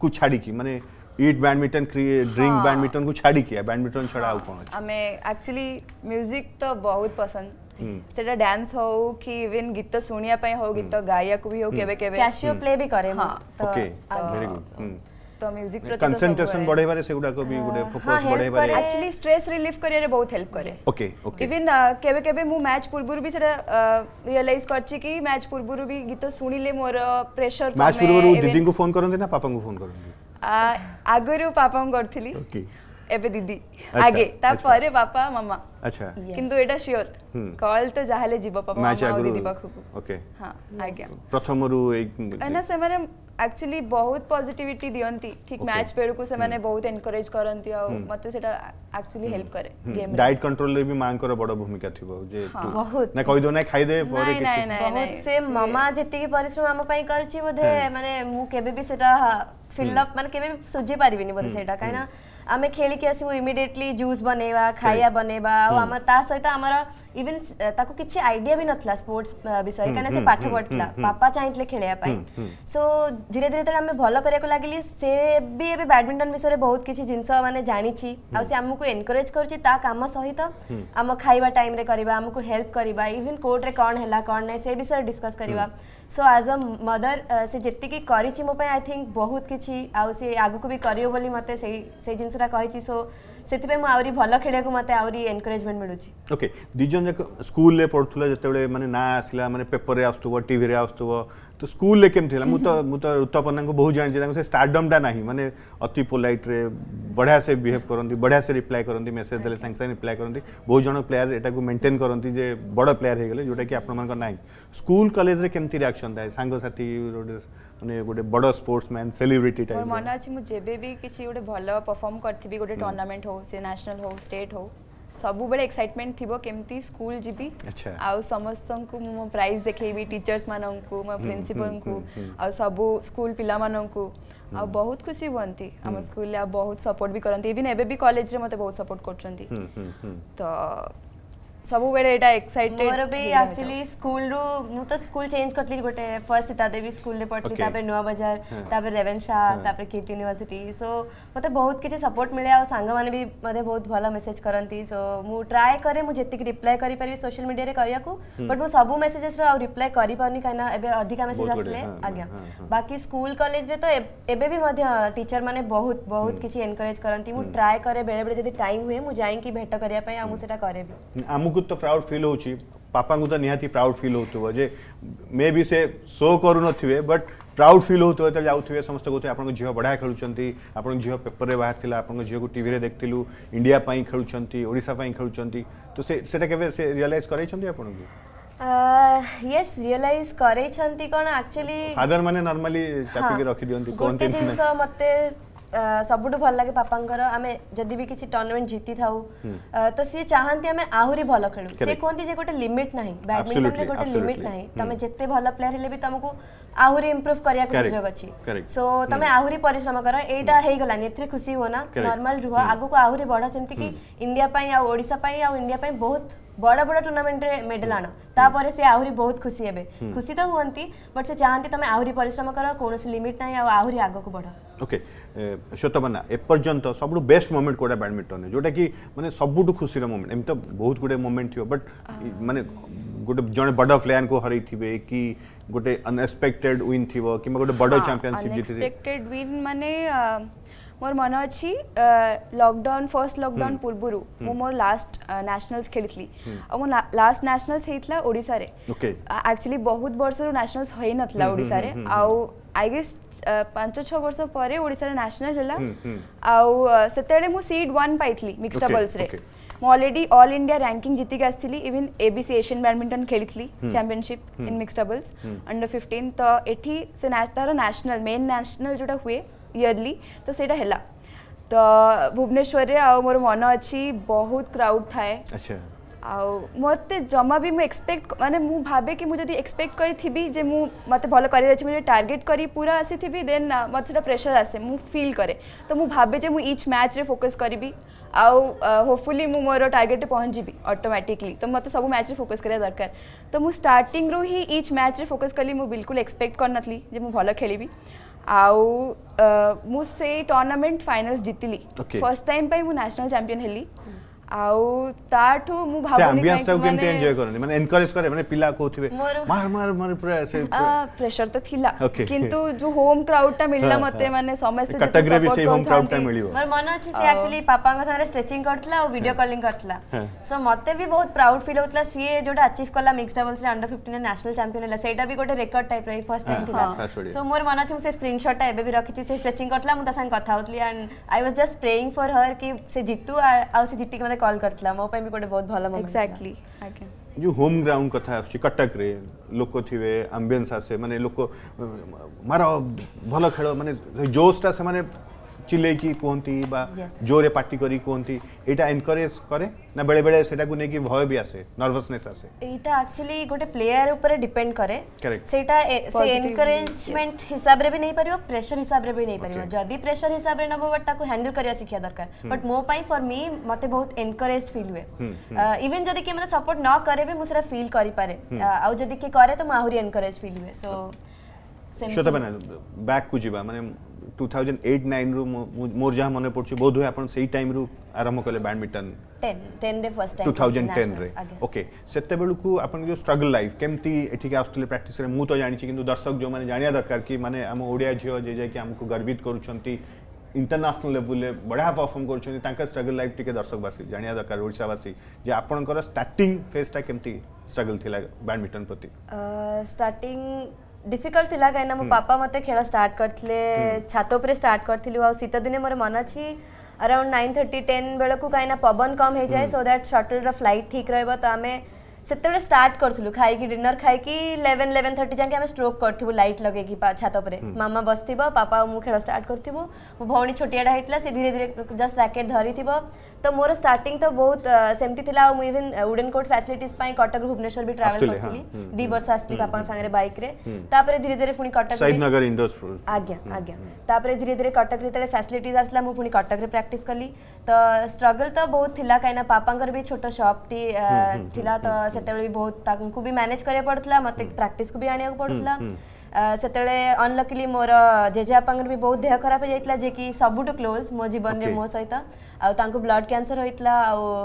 को छाड़ी माने ईट बैडमिंटन ड्रिंक बैडमिंटन को छाड़ी किया बैडमिंटन छड़ा हाँ। कौन हमें एक्चुअली म्यूजिक तो बहुत पसंद सेटा डांस हो कि इवन गीत सुनिया पई हो गीत हम्म। गाया को भी हो हम्म। केबे केबे कैशियो प्ले हम्म। भी करे हां तो ओके वेरी गुड तो म्यूजिक प्रति कंसंट्रेशन तो बढ़े बारे से गुडा को भी हाँ। गुडे फोकस हाँ, बढ़े बारे एक्चुअली स्ट्रेस रिलीफ करे रे बहुत हेल्प करे ओके ओके इवन केबे केबे मु मैच पूर्व भी सेटा रियलाइज करछि कि मैच पूर्व भी गीत सुनिले मोर प्रेशर मैच पूर्व दीदी को फोन करन ना पापा को फोन करन আগরু পাপা করছিলি এবে দিদি আগে তারপরে বাপা মামা আচ্ছা কিন্তু এটা শিওর কল তো যাহলে জীব পাপা মামা আর দিদি পাখুকু ওকে হ্যাঁ আগে প্রথমরু এই না সেমানে एक्चुअली बहुत पॉजिटिविटी दियंती ठीक मैच पेड़ को से माने बहुत एनकरेज करंती आ मते सेटा एक्चुअली हेल्प करे गेम डाइट कंट्रोल रे भी मां कर बड़ भूमिका थिबो जे बहुत ना कहि दो ना खाइ दे परे किछ बहुत से मामा जति परिश्रम हम पई करछि बोधे माने मु केबे भी सेटा ଫିଲ୍ଅପ୍ ମାନେ କେବେ ସୁଝି ପାରିବିନି ବୋଧେ ସେଇଟା କାହିଁକିନା ଆମେ ଖେଳିକି ଆସିବୁ ଇମିଡିଏଟଲି ଜୁସ୍ ବନେଇବା ଖାଇବା ବନେଇବା ଆଉ ଆମ ତା ସହିତ ଆମର इवन ताको किछ आईडिया भी नथला स्पोर्ट्स बिषय कने से पाठ पढ़तला पापा चाहितले खेलया पाई सो धीरे धीरे त हमें भलो करे को लागली से भी एबे बैडमिंटन विषय रे बहुत किछ जिंस माने जानी छी आ से हमकु एनकरेज करू छी ता काम सहित हम खाइबा टाइम रे करबा हमकु हेल्प करबा इवन कोर्ट रे कोन हैला कोन नै से बिषय डिस्कस करबा सो एज अ मदर से जति की करी छी मो पे आई थिंक बहुत किछ आ से आगु को भी करियो बोली मते से से जिंसरा कहि छी सो ସେଥିପାଇଁ ମୁଁ ଆହୁରି ଭଲ ଖେଳିବାକୁ ମୋତେ ଆହୁରି ଏନକରେଜମେଣ୍ଟ ମିଳୁଛି ଓକେ ଦୁଇ ଜଣ ଯାକ ସ୍କୁଲରେ ପଢ଼ୁଥିଲା ଯେତେବେଳେ ମାନେ ନାଁ ଆସିଲା ମାନେ ପେପରରେ ଆସୁଥିବ ଟିଭିରେ ଆସୁଥିବ ତ ସ୍କୁଲରେ କେମିତି ହେଲା ମୁଁ ତ ମୁଁ ତ ଋତପନ୍ନାଙ୍କୁ ବହୁତ ଜାଣିଛି ତାଙ୍କୁ ସେ ଷ୍ଟାର୍ଡମ୍ଟା ନାହିଁ ମାନେ ଅତି ପୋଲାଇଟ୍ରେ ବଢ଼ିଆ ସେ ବିହେଭ୍ କରନ୍ତି ବଢ଼ିଆ ସେ ରିପ୍ଲାଏ କରନ୍ତି ମେସେଜ ଦେଲେ ସାଙ୍ଗେ ସାଙ୍ଗେ ରିପ୍ଲାଏ କରନ୍ତି ବହୁତ ଜଣ ପ୍ଲେୟାର ଏଟାକୁ ମେଣ୍ଟେନ୍ କରନ୍ତି ଯେ ବଡ଼ ପ୍ଲେୟାର ହେଇଗଲେ ଯେଉଁଟାକି ଆପଣମାନଙ୍କ ନାହିଁ ସ୍କୁଲ କଲେଜରେ କେମିତି ରିଆକ୍ସନ୍ ଥାଏ ସାଙ୍ଗସାଥି અને ગોડે બડો સ્પોર્ટ્સમેન સેલિબ્રિટી ટાઈ મના આચી મુ જેબેબી કિચી ઓડે ભલા પરફોર્મ કરતિ બી ગોડે ટોર્નામેન્ટ હો સે નેશનલ હો સ્ટેટ હો સબુ બળે એક્સાઇટમેન્ટ થિબો કેમતી સ્કૂલ જીબી અચ્છા આઉ સમસ્તંકુ મ પ્રાઇઝ દેખેવી ટીચર્સ માનનકુ મ પ્રિન્સિપલકુ આઉ સબુ સ્કૂલ પિલા માનનકુ આઉ બહુત ખુશી હોંતિ અમાર સ્કૂલે બહુત સપોર્ટ બી કરંતે ઇવેન એબે બી કોલેજ રે મત બહુત સપોર્ટ કરચંતિ હમ હમ હમ તો सब स्कूल स्कूल चेंज कर गोटे फर्स्ट सीतादेवी स्कूल नुआ बजार yeah. Ravenshaw yeah. किट यूनिवर्सिटी सो मत बहुत किसी सपोर्ट मिले आंग मैंने भी मतलब बहुत भल मेसेज करती सो मु ट्राए करे मुझे रिप्लाय कर सोशल मीडिया रे करिया को बट मु सब मेसेजेस रिप्लाय कर अधिका मेसेज आसे हाँ, आज्ञा हाँ, हाँ। बाकी स्कूल कलेज तो टीचर मैंने बहुत बहुत किसी एनकरेज करती ट्राए कैसे बेले बेले टाइम हुए जाए भेट करने आमको तो प्राउड फिल हो पापा को तो निहाती प्राउड फिल हो मे भी से शो करून बट प्राउड फिल हो जाए समस्त कहते हैं आप झील बढ़िया खेलुंत आप झील पेपर में बाहर था आप झील को देखूँ इंडिया खेलुंचापी खेलुं तो रियलैज कर यस रियलाइज करे छंती कौन एक्चुअली फादर माने नॉर्मली चापी के रखी दियो थी कौन थी सब भल लगे बापा जदि भी किसी टर्नामेंट जीति था तो सी चाहती आहरी भल खेल से कहते गोटे लिमिट ना बैडमिंटन गोटे लिमिट ना तुम जिते भल प्लेयर हेले भी तुमको आहरी इम्प्रूव कर सुजोग अच्छी सो तुम आहरी परिश्रम कर यहाँ हो गलानी ए खुशी हुआ नर्माल रुह आगे आहरी बढ़ा जमी कि इंडिया बहुत बड़ बड़ टूर्नामेंट रे मेडल तापर से आहरी बहुत खुशी हे खुशी तो हमें बट से चाहती तुम आहरी परिश्रम कर कौन लिमिट ना आहरी आगे बढ़ ओके okay. श्वेतपना एपर्यंत सब बेस्ट मोमेंट कौटा बैडमिंटन जोटा कि मैंने सबुठ खुशी मोमेंट एम तो बहुत गुडे मोमेंट थी बट मैंने गोटे जन बड़ प्लेयर को हर थे कि गोटे अनएक्सपेक्टेड विन थी कि गोटे बड़ चंपिशिप जीत विन ମୋର ମନେ ଅଛି ଲକଡାଉନ ଫର୍ଷ୍ଟ ଲକଡାଉନ ପୂର୍ବରୁ ମୁଁ ମୋର ଲାଷ୍ଟ ନ୍ୟାସନାଲ୍ସ ଖେଳିଥିଲି ଆଉ ମୋ ଲାଷ୍ଟ ନ୍ୟାସନାଲ୍ସ ହେଇଥିଲା ଓଡ଼ିଶାରେ ଆକ୍ଚୁଆଲି ବହୁତ ବର୍ଷରୁ ନ୍ୟାସନାଲ୍ସ ହୋଇନଥିଲା ଓଡ଼ିଶାରେ ଆଉ ଆଇ ଗେସ୍ ପାଞ୍ଚ ଛଅ ବର୍ଷ ପରେ ଓଡ଼ିଶାରେ ନ୍ୟାସନାଲ୍ ହେଲା ଆଉ ସେତେବେଳେ ମୁଁ ସିଟ୍ ୱାନ୍ ପାଇଥିଲି ମିକ୍ସ ଡବଲ୍ସରେ ମୁଁ ଅଲରେଡି ଅଲ୍ ଇଣ୍ଡିଆ ରାଙ୍କିଂ ଜିତିକି ଆସିଥିଲି ଇଭିନ୍ ଏବିସି ଏସିଆନ୍ ବ୍ୟାଡ଼ମିଣ୍ଟନ ଖେଳିଥିଲି championship in mix doubles under fifteen ତ ଏଠି ସେ ତାର ନ୍ୟାସନାଲ୍ ମେନ୍ ନ୍ୟାସନାଲ୍ ଯେଉଁଟା ହୁଏ ଇୟରଲି ତ ସେଇଟା ହେଲା ତ ଭୁବନେଶ୍ୱରରେ ଆଉ ମୋର ମନ ଅଛି ବହୁତ କ୍ରାଉଡ଼ ଥାଏ ଆଉ ମୋତେ ଜମା ବି ମୁଁ ଏକ୍ସପେକ୍ଟ ମାନେ ମୁଁ ଭାବେ କି ମୁଁ ଯଦି ଏକ୍ସପେକ୍ଟ କରିଥିବି ଯେ ମୁଁ ମୋତେ ଭଲ କରିବାର ଅଛି ମୁଁ ଯଦି ଟାର୍ଗେଟ୍ କରି ପୁରା ଆସିଥିବି ଦେନ୍ ମୋତେ ସେଟା ପ୍ରେସର ଆସେ ମୁଁ ଫିଲ୍ କରେ ତ ମୁଁ ଭାବେ ଯେ ମୁଁ ଇଚ୍ ମ୍ୟାଚ୍ରେ ଫୋକସ୍ କରିବି ଆଉ ହୋପଫୁଲି ମୁଁ ମୋର ଟାର୍ଗେଟ୍ରେ ପହଞ୍ଚିବି ଅଟୋମେଟିକଲି ତ ମୋତେ ସବୁ ମ୍ୟାଚ୍ରେ ଫୋକସ୍ କରିବା ଦରକାର ତ ମୁଁ ଷ୍ଟାର୍ଟିଂରୁ ହିଁ ଇଚ୍ ମ୍ୟାଚ୍ରେ ଫୋକସ୍ କଲି ମୁଁ ବିଲକୁଲ ଏକ୍ସପେକ୍ଟ କରିନଥିଲି ଯେ ମୁଁ ଭଲ ଖେଳିବି ଆଉ ମୁଁ ସେଇ ଟୁର୍ଣ୍ଣାମେଣ୍ଟ ଫାଇନାଲ୍ସ ଜିତିଲି ଫର୍ଷ୍ଟ ଟାଇମ୍ ପାଇଁ ମୁଁ ନ୍ୟାସନାଲ୍ ଚାମ୍ପିୟନ୍ ହେଲି ଆଉ ତାଠୁ ମୁଁ ଭାବୁନି ଆମ୍ବିଏନ୍ସ ଟାକୁ କେମିତି ଏନ୍ଜୟ କରନ୍ତି ମାନେ ଏନକରେଜ କରେ ମାନେ ପିଲା କହୁଥିବେ ମାର ମାର ମାର ପୁରା ସେ ପ୍ରେସର ତ ଥିଲା କିନ୍ତୁ ଯୋ ହୋମ କ୍ରାଉଡ ଟା ମିଳିଲା ମତେ ମାନେ ସମସ୍ତେ କାଟାଗୋରୀ ବି ସେଇ ହୋମ କ୍ରାଉଡ ଟା ମିଳିବ ମୋର ମନେ ଅଛି ସେ ଆକ୍ଚୁअଲି ପାପାଙ୍କ ସାଙ୍ଗରେ ଷ୍ଟ୍ରେଚିଂ କରିଥିଲା ଆଉ ଭିଡିଓ କଲିଂ କରିଥିଲା ସୋ ମତେ ବି ବହୁତ ପ୍ରାଉଡ ଫିଲ୍ ହଉଥିଲା ସିଏ ଯୋଟା ଆଚିଭ କଲା ମିକ୍ସ ଡବଲ୍ସ ରେ ଅଣ୍ଡର 15 ନ୍ୟାସନାଲ ଚାମ୍ପିୟନ ହେଲା ସେଇଟା ବି ଗୋଟେ ରେକର୍ଡ ଟାଇପ ର ଫର୍ଷ୍ଟ ଟାଇମ ଥିଲା ସୋ ମୋର ମନେ ଅଛି ମୁଁ ସେ ସ୍କ୍ରିନଶଟ ଟା ଏବେ ବି ରଖିଛି ସେ ଷ୍ଟ୍ରେଚିଂ କରିଥିଲା ମୁଁ ତା ସାଙ୍ଗେ କଥା ହଉଥିଲି and I was just praying for her କି ସେ ଜିତୁ ଆଉ ସେ ଜିତିକି ମତେ କଲ୍ କରିଥିଲା ମୋ ପାଇଁ ବି ଗୋଟେ ବହୁତ ଭଲ ମୋମେଣ୍ଟ ଏକ୍ସାକ୍ଟଲି ଆଜ୍ଞା जो होम ग्राउंड कथा आस कटक रे लोक थिबे आम्बियंस आसे माने लोक मारो भलो खेलो माने जोश टा से माने ଚିଲେଇକି କୁହନ୍ତି ବା ଜୋରେ ପାଟି କରି କୁହନ୍ତି ଏଇଟା ଏନକରେଜ କରେ ନା ବେଳେ ବେଳେ ସେଟାକୁ ନେଇକି ଭୟ ବି ଆସେ ନର୍ଭସନେସ୍ ଆସେ ଏଇଟା ଆକ୍ଚୁଆଲି ଗୋଟେ ପ୍ଲେୟାର ଉପରେ ଡିପେଣ୍ଡ କରେ ସେଇଟା ସେ ଏନକରେଜମେଣ୍ଟ ହିସାବରେ ବି ନେଇପାରିବ ପ୍ରେସର ହିସାବରେ ବି ନେଇପାରିବ ଯଦି ପ୍ରେସର ହିସାବରେ ନେବ ବଟ୍ ତାକୁ ହ୍ୟାଣ୍ଡେଲ କରିବା ଶିଖିବା ଦରକାର ବଟ୍ ମୋ ପାଇଁ ଫର୍ ମି ମୋତେ ବହୁତ ଏନକରେଜ ଫିଲ୍ ହୁଏ ଇଭେନ୍ ଯଦି କିଏ ମୋତେ ସପୋର୍ଟ ନ କରେ ବି ମୁଁ ସେଟା ଫିଲ୍ କରିପାରେ ଆଉ ଯଦି କିଏ କରେ ତ ମୁଁ ଆହୁରି ଏନକରେଜ ଫିଲ୍ ହୁଏ ସୋ ଶ୍ଵେତା ବ୍ୟାକ୍ କୁ ଯିବା ମାନେ ଟୁ ଥାଉଜେଣ୍ଡ ଏଇଟ୍ ନାଇନ୍ରୁ ମୋର ଯାହା ମନେ ପଡ଼ୁଛି ବୋଧ ହୁଏ ଆପଣ ସେଇ ଟାଇମ୍ରୁ ଆରମ୍ଭ କଲେ ବ୍ୟାଡ଼ମିଣ୍ଟନ ଟୁ ଥାଉଜେଣ୍ଡ ଟେନ୍ରେ ଓକେ ସେତେବେଳକୁ ଆପଣଙ୍କ ଯେଉଁ ଷ୍ଟ୍ରଗଲ୍ ଲାଇଫ୍ କେମିତି ଏଠିକି ଆସୁଥିଲେ ପ୍ରାକ୍ଟିସ୍ରେ ମୁଁ ତ ଜାଣିଛି କିନ୍ତୁ ଦର୍ଶକ ଯେଉଁମାନେ ଜାଣିବା ଦରକାର କି ମାନେ ଆମ ଓଡ଼ିଆ ଝିଅ ଯେ ଯାଇକି ଆମକୁ ଗର୍ବିତ କରୁଛନ୍ତି ଇଣ୍ଟରନ୍ୟାସନାଲ୍ ଲେଭେଲରେ ବଢ଼ିଆ ପରଫର୍ମ କରୁଛନ୍ତି ତାଙ୍କ ଷ୍ଟ୍ରଗଲ୍ ଲାଇଫ୍ ଟିକେ ଦର୍ଶକବାସୀ ଜାଣିବା ଦରକାର ଓଡ଼ିଶାବାସୀ ଯେ ଆପଣଙ୍କର ଷ୍ଟାର୍ଟିଂ ଫେଜ୍ଟା କେମିତି ଷ୍ଟ୍ରଗଲ୍ ଥିଲା ବ୍ୟାଡ଼ମିଣ୍ଟନ ପ୍ରତି ଷ୍ଟାର୍ଟିଂ ডিফিকল্ট ଥିଲା କାହିଁକିନା ମୋ ପାପା ମୋତେ ଖେଳ ଷ୍ଟାର୍ଟ କରିଥିଲେ ଛାତ ଉପରେ ଷ୍ଟାର୍ଟ କରିଥିଲୁ ଆଉ ଶୀତ ଦିନେ ମୋର ମନେ ଅଛି ଆରାଉଣ୍ଡ ନାଇନ୍ ଥର୍ଟି ଟେନ୍ ବେଳକୁ କାହିଁକିନା ପବନ କମ୍ ହେଇଯାଏ ସୋ ଦ୍ୟାଟ୍ ସଟଲ୍ର ଫ୍ଲାଇଟ୍ ଠିକ୍ ରହିବ ତ ଆମେ ସେତେବେଳେ ଷ୍ଟାର୍ଟ କରିଥିଲୁ ଖାଇକି ଡିନର ଖାଇକି ଇଲେଭେନ୍ ଇଲେଭେନ୍ ଥର୍ଟି ଯାକେ ଆମେ ଷ୍ଟ୍ରୋକ୍ କରିଥିବୁ ଲାଇଟ୍ ଲଗେଇକି ଛାତ ଉପରେ ମାମା ବସିଥିବ ପାପା ଆଉ ମୁଁ ଖେଳ ଷ୍ଟାର୍ଟ କରିଥିବୁ ମୋ ଭଉଣୀ ଛୋଟିଆଟା ହେଇଥିଲା ସେ ଧୀରେ ଧୀରେ ଜଷ୍ଟ ରାକେଟ୍ ଧରିଥିବ ତ ମୋର ଷ୍ଟାର୍ଟିଂ ତ ବହୁତ ସେମିତି ଥିଲା ଆଉ ମୁଁ ଇଭିନ୍ ଉଡେନ୍ କୋର୍ଟ ଫ୍ୟାସିଲିଟିଜ୍ ପାଇଁ କଟକ ଭୁବନେଶ୍ୱର ବି ଟ୍ରାଭେଲ୍ କରିଥିଲି ଦୁଇ ବର୍ଷ ଆସିଲି ବାପାଙ୍କ ସାଙ୍ଗରେ ବାଇକ୍ରେ ତାପରେ ଧୀରେ ଧୀରେ ପୁଣି କଟକ ଆଜ୍ଞା ଆଜ୍ଞା ତାପରେ ଧୀରେ ଧୀରେ କଟକ ଯେତେବେଳେ ଫ୍ୟାସିଲିଟିଜ୍ ଆସିଲା ମୁଁ ପୁଣି କଟକରେ ପ୍ରାକ୍ଟିସ୍ କଲି ତ ଷ୍ଟ୍ରଗଲ୍ ତ ବହୁତ ଥିଲା କାହିଁକିନା ପାପାଙ୍କର ବି ଛୋଟ ସପ୍ଟି ଥିଲା ତ ସେତେବେଳେ ବି ବହୁତ ତାଙ୍କୁ ବି ମ୍ୟାନେଜ୍ କରିବାକୁ ପଡ଼ୁଥିଲା ମୋତେ ପ୍ରାକ୍ଟିସ୍କୁ ବି ଆଣିବାକୁ ପଡ଼ୁଥିଲା ସେତେବେଳେ ଅନଲକିଲି ମୋର ଜେଜେବାପାଙ୍କର ବି ବହୁତ ଦେହ ଖରାପ ହେଇଯାଇଥିଲା ଯିଏକି ସବୁଠୁ କ୍ଲୋଜ୍ ମୋ ଜୀବନରେ ମୋ ସହିତ आउ ब्लड क्यानसर होता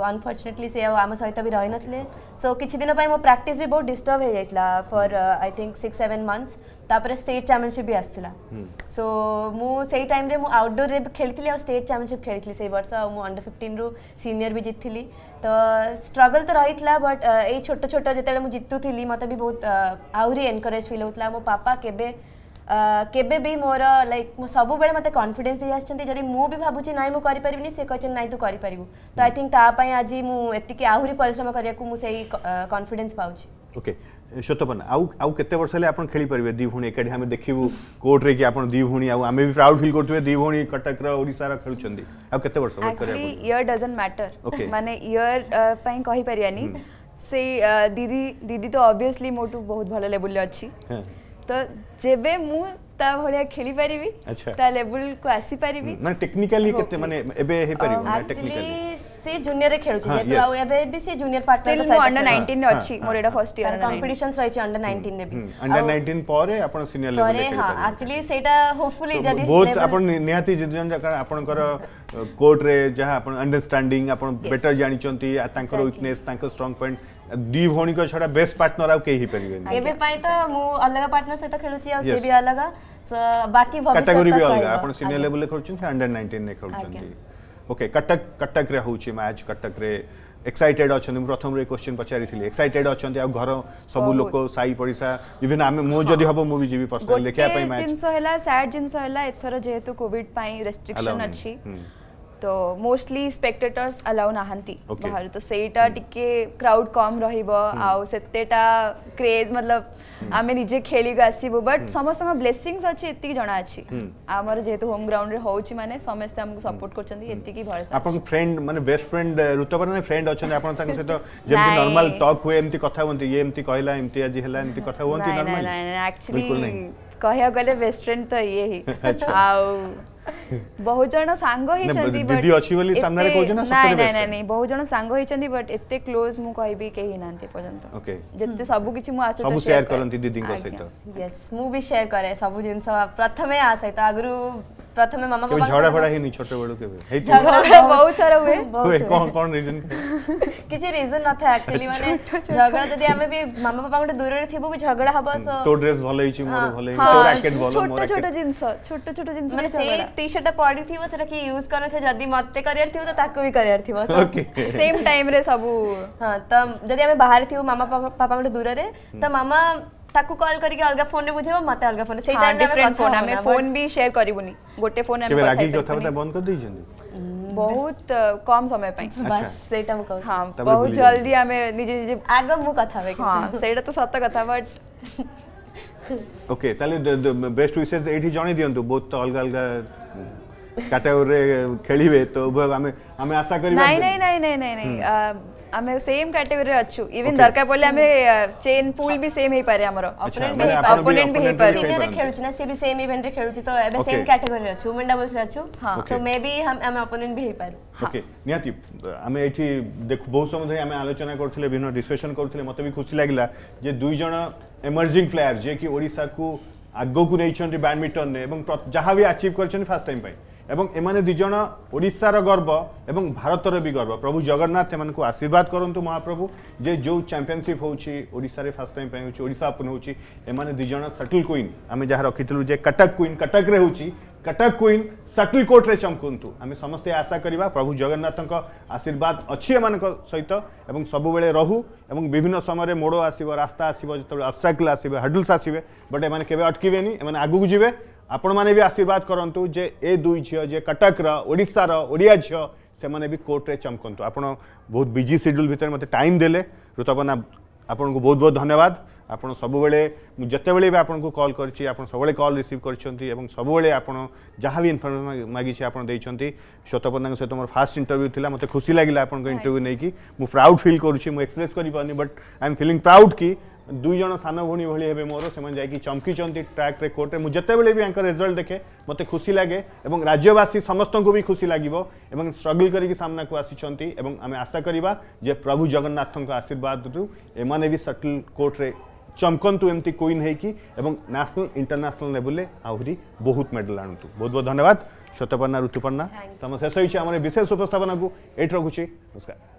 आनफर्चुनेटली सी आम सहित भी रही ना सो किसी दिन मो प्राक्ट भी बहुत डिस्टर्ब हो जाता for I think six seven months तापर स्टेट चैंपियनशिप भी आसला सो मुझे टाइम आउटडोर रे खेली और स्टेट चंपिशिप खेली से वर्ष अंडर फिफ्टन रु सीनियर भी जीतली तो स्ट्रगल तो रही बट ये छोट छोट जिते मुझे थी मत भी बहुत आहरी एनकरेज फिल होता मो पापा के केबे भी मोर लाइक मु सब बेले मते कॉन्फिडेंस दे आछन जदी मु भी भाबु छी नाही मु करि परबिनी से कहछन नाही तू करि परबु तो आई थिंक ता पई आज मु एतिके आहुरी परिश्रम करिया को मु सही कॉन्फिडेंस पाउ छी ओके श्वेतपन आउ आउ केते वर्ष हेले आपण खेली परबे दी भूनी एकडी हम देखिबु कोर्ट रे की आपण दी भूनी आउ आमे भी प्राउड फील करतुबे दी भूनी कटक रा ओडिसा रा खेलुछन दी आउ केते वर्ष वर्क करे एक्चुअली इयर डजंट मैटर माने इयर पई कहि परियानी से दीदी दीदी तो ऑब्वियसली मोटू बहुत भले लेवल ले अछि तो ଯେବେ ମୁଁ ତା ଭଳିଆ ଖେଳି ପାରିବି ତା ଲେବୁଲ କୁ ଆସି ପାରିବି ମାନେ ଟେକ୍ନିକାଲି କେତେ ମାନେ ଏବେ ହେଇ ପାରିବ ନା ଟେକ୍ନିକାଲି ସେ ଜୁନିୟର ରେ ଖେଳୁଛି ଯେହେତୁ ଆଉ ଏବେ ବି ସେ ଜୁନିୟର ପାର୍ଟନର ମୁଁ ଅଣ୍ଡର 19 ରେ ଅଛି ମୋର ଏଟା ଫର୍ଷ୍ଟ ଇୟର କମ୍ପିଟିସନ୍ସ ରହିଛି ଅଣ୍ଡର 19 ରେ ବି ଅଣ୍ଡର 19 ପରେ ଆପଣ ସିନିୟର ଲେବୁଲ ରେ ଖେଳିବେ ହଁ ଆକ୍ଚୁअଲି ସେଇଟା ହୋପଫୁଲି ଯଦି ବହୁତ ଆପଣ ନିହାତି ଜୁନିୟର କାରଣ ଆପଣଙ୍କର କୋର୍ଟ ରେ ଯାହା ଆପଣ ଅଣ୍ଡରଷ୍ଟାଣ୍ଡିଂ ଆପଣ ବେଟର ଜାଣିଛନ୍ତି ତାଙ୍କର ୱିକନେସ୍ ତାଙ୍କ ଷ୍ଟ୍ରଙ୍ଗ ପଏଣ୍ଟ ଦୁଇ ଭଉଣୀଙ୍କ ଛଡ଼ା ବେଷ୍ଟ ପାର୍ଟନର ଆଉ କେହି ହେଇପାରିବେନି ଏବେ ପାଇଁ ତ ମୁଁ ଅଲଗା ପାର୍ଟନର ସହିତ ଖେଳୁଛି ଆଉ ସେ ବି ଅଲଗା ବାକି କାଟାଗୋରୀ ବି ଅଲଗା ଆପଣ ସିନିୟର ଲେଭେଲରେ ଖେଳୁଛନ୍ତି ଅଣ୍ଡର ନାଇଣ୍ଟିନ୍ରେ ଖେଳୁଛନ୍ତି ଓକେ କଟକ କଟକରେ ହେଉଛି ମ୍ୟାଚ୍ କଟକରେ ଏକ୍ସାଇଟେଡ୍ ଅଛନ୍ତି ମୁଁ ପ୍ରଥମରୁ ଏ କ୍ୱେଶ୍ଚିନ୍ ପଚାରିଥିଲି ଏକ୍ସାଇଟେଡ୍ ଅଛନ୍ତି ଆଉ ଘର ସବୁ ଲୋକ ସାହି ପଡ଼ିଶା ଇଭିନ୍ ଆମେ ମୁଁ ଯଦି ହବ ମୁଁ ବି ଯିବି ପର୍ସନାଲି ଦେଖିବା ପାଇଁ ଜିନିଷ ହେଲା ସ୍ୟାଡ୍ ଜିନିଷ ହେଲା ଏଥର ଯେହେତୁ କୋଭିଡ୍ ପାଇଁ ରେଷ୍ଟ୍ରିକ୍ସନ୍ ଅଛି তো মোস্টলি ସ୍ପେକ୍ଟେଟର୍ସ ଆଲାଉ ନାହାନ୍ତି ବାହାରୁ ତ ସେଇଟା ଟିକେ କ୍ରାଉଡ୍ କମ୍ ରହିବ ଆଉ ସେତେଟା କ୍ରେଜ୍ ମତଲବ ଆମେ ନିଜେ ଖେଳିକି ଆସିବୁ ବଟ୍ ସମସ୍ତଙ୍କ ବ୍ଲେସିଂସ୍ ଅଛି ଏତିକି ଜଣା ଅଛି ଆମର ଯେହେତୁ ହୋମ୍ ଗ୍ରାଉଣ୍ଡରେ ହେଉଛି ମାନେ ସମସ୍ତେ ଆମକୁ ସପୋର୍ଟ କରୁଛନ୍ତି ଏତିକି ଭରସା ଆପଣଙ୍କ ଫ୍ରେଣ୍ଡ ମାନେ ବେଷ୍ଟ ଫ୍ରେଣ୍ଡ ଋତୁପର୍ଣ୍ଣ ମାନେ ଫ୍ରେଣ୍ଡ ଅଛନ୍ତି ଆପଣ ତାଙ୍କ ସହିତ ଯେମିତି ନର୍ମାଲ ଟକ୍ ହୁଏ ଏମିତି କଥା ହୁଅନ୍ତି ଇଏ ଏମିତି କହିଲା ଏମିତି ଆଜି ହେଲା ଏମିତି କଥା ହୁଅନ୍ତି ନର୍ମାଲ ନାଇଁ ନାଇଁ ଆକ୍ଚୁଆଲି କହିବାକୁ ଗଲେ ବେଷ୍ଟ ଫ୍ରେଣ୍ଡ ତ ଇଏ ହିଁ ଆଉ ବହୁତ ଜଣ ସାଙ୍ଗ ହେଇଛନ୍ତି ଦିଦି ଅଛି ବୋଲି ସାମ୍ନାରେ କହୁଛ ନା ନାଇଁ ନାଇଁ ନାଇଁ ନାଇଁ ବହୁତ ଜଣ ସାଙ୍ଗ ହେଇଛନ୍ତି ବଟ୍ ଏତେ କ୍ଲୋଜ ମୁଁ କହିବି କେହି ନାହାନ୍ତି ପର୍ଯ୍ୟନ୍ତ ଯେତେ ସବୁ କିଛି ମୁଁ ଆସେ ସବୁ ସେୟାର କରନ୍ତି ଦିଦିଙ୍କ ସହିତ ୟେସ୍ ମୁଁ ବି ସେୟାର କରେ ସବୁ ଜିନିଷ ପ୍ରଥମେ ଆ ସହିତ ଆଗରୁ प्रथमे मम्मा पापा झगड़ा फड़ा हेनी छोटे बेलु केबे हेतु झगड़ा बहुत सारा हुए हुए कोन कोन रीजन किछि रीजन न था एक्चुअली माने झगड़ा जदि हमें भी मम्मा पापा गोटे दूर रे थिबो भी झगड़ा हबो सो हम्म, तो ड्रेस भले हिछि मोर हाँ, भले हिछि हाँ, तो रैकेट भलो मोर छोटे छोटे जिंस छोटे छोटे जिंस माने से टी-शर्ट पड़ी थिबो सेटा की यूज करन थे जदि मते करियर थिबो तो ताको भी करियर थिबो सो सेम टाइम रे सब हां त जदि हमें बाहर थिबो मम्मा पापा गोटे दूर रे त हम्म। मामा ताकु कॉल करके अलग फोन रे बुझेबो मते अलग फोन सेई टाइम डिफरेंट फोन हमें फोन भी शेयर करिबुनी गोटे फोन हमें रागी कथा बता बंद कर दैजन बहुत कम समय पई बस सेटा मु कहू हां बहुत जल्दी हमें निजे निजे आगे मु कथा बे हां सेटा तो सत कथा बट ओके ताले बेस्ट विशेस एठी जणी दियंतु बहुत अलग अलग कैटेगरी रे खेलिबे तो आमे आमे आशा करिबो नहीं नहीं नहीं नहीं नहीं ଆମେ ସେମ୍ କାଟେଗୋରୀରେ ଅଛୁ ଇଭିନ୍ ଦରକାର ପଡ଼ିଲେ ଆମେ ଚେନ୍ ପୁଲ ବି ସେମ୍ ହେଇପାରେ ଆମର ଅପୋନେଣ୍ଟ ବି ଅପୋନେଣ୍ଟ ବି ହେଇପାରେ ସିନିୟର ଖେଳୁଛି ନା ସେ ବି ସେମ୍ ଇଭେଣ୍ଟ ରେ ଖେଳୁଛି ତ ଏବେ ସେମ୍ କାଟେଗୋରୀରେ ଅଛୁ ୱିମେନ୍ ଡବଲ୍ସ ରେ ଅଛୁ ସୋ ମେ ବି ଆମେ ଅପୋନେଣ୍ଟ ବି ହେଇପାରୁ ଓକେ ନିହାତି ଆମେ ଏଠି ଦେଖୁ ବହୁତ ସମୟ ଧରି ଆମେ ଆଲୋଚନା କରୁଥିଲେ ବିଭିନ୍ନ ଡିସ୍କସନ୍ କରୁଥିଲେ ମୋତେ ବି ଖୁସି ଲାଗିଲା ଯେ ଦୁଇ ଜଣ ଏମର୍ଜିଂ ପ୍ଲେୟାର ଯିଏକି ଓଡ଼ିଶାକୁ ଆଗକୁ ନେଇଛନ୍ତି ବ୍ୟାଡ଼ମିଣ୍ଟନରେ ଏବଂ ଯାହା ବି ଆଚିଭ୍ କରିଛନ୍ତି ଫାର୍ଷ୍ଟ ଟାଇମ୍ ପାଇଁ এবং এমানে দুজন ওড়িশার গর্ব এবং ভারতের বি গর্ব প্রভু জগন্নাথ এমন আশীর্বাদ করতু মহাপ্রভু যে যে চ্যাম্পিয়নশিপ হচ্ছে ওড়িশার ফার্স্ট টাইম হচ্ছে ওড়িশা ওপেন হচ্ছে এমানে দুজন সটল কুইন আমি যা রক্ষিলু যে কটক কুইন কটকরে হচ্ছে কটক কুইন সটল কোর্টরে চমকুতু আমি সমস্তে আশা করা প্রভু জগন্নাথ আশীর্বাদ অছি এমান সহিত এবং সবুলে রহু এবং বিভিন্ন সময় মোড় আসব রাস্তা আসব যেত অবস্টাকল আসবে হডলস আসবে বট এমানে কেবে অটকিবে এমানে আগুক যাবে ଆପଣମାନେ ବି ଆଶୀର୍ବାଦ କରନ୍ତୁ ଯେ ଏ ଦୁଇ ଝିଅ ଯେ କଟକର ଓଡ଼ିଶାର ଓଡ଼ିଆ ଝିଅ ସେମାନେ ବି କୋର୍ଟରେ ଚମକନ୍ତୁ ଆପଣ ବହୁତ ବିଜି ସେଡ୍ୟୁଲ୍ ଭିତରେ ମୋତେ ଟାଇମ୍ ଦେଲେ ଋତୁପର୍ଣ୍ଣା ଆପଣଙ୍କୁ ବହୁତ ବହୁତ ଧନ୍ୟବାଦ ଆପଣ ସବୁବେଳେ ମୁଁ ଯେତେବେଳେ ବି ଆପଣଙ୍କୁ କଲ୍ କରିଛି ଆପଣ ସବୁବେଳେ କଲ୍ ରିସିଭ୍ କରିଛନ୍ତି ଏବଂ ସବୁବେଳେ ଆପଣ ଯାହା ବି ଇନଫର୍ମେସନ୍ ମାଗିଛି ଆପଣ ଦେଇଛନ୍ତି ଶ୍ୱେତପର୍ଣ୍ଣାଙ୍କ ସହିତ ମୋର ଫାର୍ଷ୍ଟ ଇଣ୍ଟରଭ୍ୟୁ ଥିଲା ମୋତେ ଖୁସି ଲାଗିଲା ଆପଣଙ୍କ ଇଣ୍ଟରଭ୍ୟୁ ନେଇକି ମୁଁ ପ୍ରାଉଡ଼୍ ଫିଲ୍ କରୁଛି ମୁଁ ଏକ୍ସପ୍ରେସ୍ କରିପାରୁନି but I am feeling proud କି दुईज सान भी भाई हे मोर से चमकी ट्राक रेकोड्रे मुझे बेले भी रेजल्ट देखे मत खुशी लगे और राज्यवासी समस्त को भी खुशी लगे और स्ट्रगल करना को आसी आम आशा करवा प्रभु जगन्नाथ आशीर्वाद एम भी सटल कोर्टे चमकंतु एमती क्वीन होशनाल इंटरनेशनल लेवल आहरी बहुत मेडल आणतु बहुत बहुत धन्यवाद सत्यपर्णा ऋतुपर्णा समय शेष विशेष उपस्थापना को ये रखुच्छी नमस्कार